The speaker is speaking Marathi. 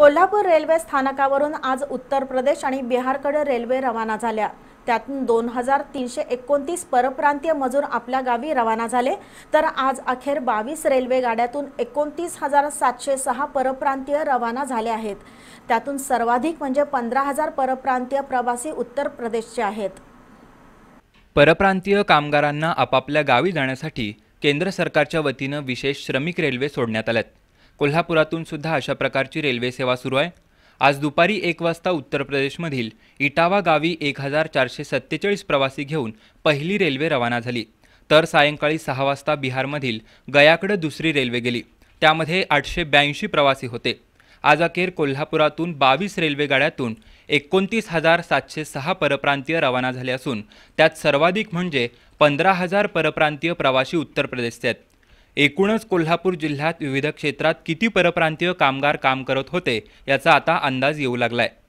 कोल्हापूर रेल्वे स्थानकावरून आज उत्तर प्रदेश आणि बिहारकडे रेल्वे रवाना झाल्या त्यातून दोन हजार तीनशे एकोणतीस परप्रांतीय मजूर आपल्या गावी रवाना झाले तर आज अखेर बावीस रेल्वे गाड्यातून एकोणतीस हजार सातशे सहा परप्रांतीय रवाना झाले आहेत त्यातून सर्वाधिक म्हणजे पंधरा हजार परप्रांतीय प्रवासी उत्तर प्रदेशचे आहेत परप्रांतीय कामगारांना आपापल्या गावी जाण्यासाठी केंद्र सरकारच्या वतीनं विशेष श्रमिक रेल्वे सोडण्यात आल्यात कोल्हापुरातून सुद्धा अशा प्रकारची रेल्वे सेवा सुरू आहे आज दुपारी एक वाजता उत्तर प्रदेशमधील इटावा गावी एक हजार चारशे सत्तेचाळीस प्रवासी घेऊन पहिली रेल्वे रवाना झाली तर सायंकाळी सहा वाजता बिहारमधील गयाकडे दुसरी रेल्वे गेली त्यामध्ये आठशे ब्याऐंशी प्रवासी होते आज अखेर कोल्हापुरातून बावीस रेल्वेगाड्यातून एकोणतीस हजार सातशे सहा परप्रांतीय रवाना झाले असून त्यात सर्वाधिक म्हणजे पंधरा हजार परप्रांतीय प्रवासी उत्तर प्रदेशचे आहेत एकूणच कोल्हापूर जिल्ह्यात विविध क्षेत्रात किती परप्रांतीय कामगार काम करत होते याचा आता अंदाज येऊ लागलाय